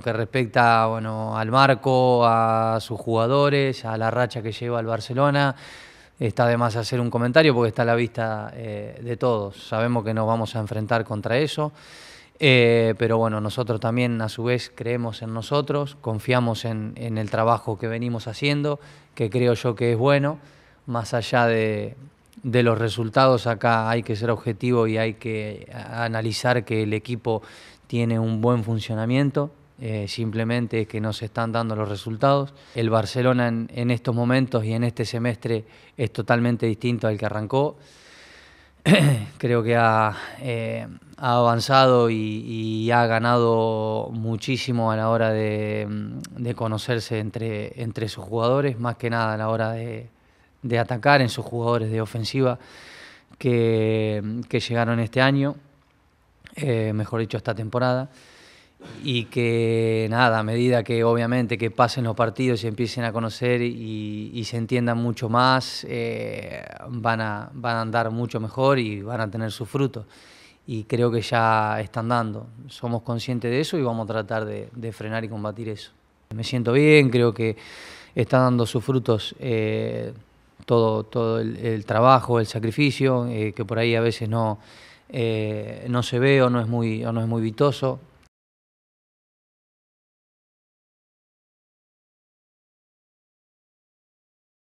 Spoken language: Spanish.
que respecta al marco, a sus jugadores, a la racha que lleva el Barcelona. Está de más hacer un comentario porque está a la vista eh, de todos. Sabemos que nos vamos a enfrentar contra eso. Eh, pero bueno, nosotros también a su vez creemos en nosotros, confiamos en, el trabajo que venimos haciendo, que creo yo que es bueno. Más allá de, de los resultados, acá hay que ser objetivo y hay que analizar que el equipo tiene un buen funcionamiento, eh, simplemente que no se están dando los resultados. El Barcelona en, estos momentos y en este semestre es totalmente distinto al que arrancó. Creo que ha, eh, avanzado y, ha ganado muchísimo a la hora de, conocerse entre, sus jugadores, más que nada a la hora de, atacar en sus jugadores de ofensiva que, llegaron este año, eh, mejor dicho, esta temporada y que nada, a medida que obviamente que pasen los partidos y empiecen a conocer y, se entiendan mucho más, eh, van, a, andar mucho mejor y van a tener sus frutos. Y creo que ya están dando. Somos conscientes de eso y vamos a tratar de, frenar y combatir eso. Me siento bien, creo que está dando sus frutos eh, todo, el, trabajo, el sacrificio, eh, que por ahí a veces no, se ve o no es muy, o no es muy vitoso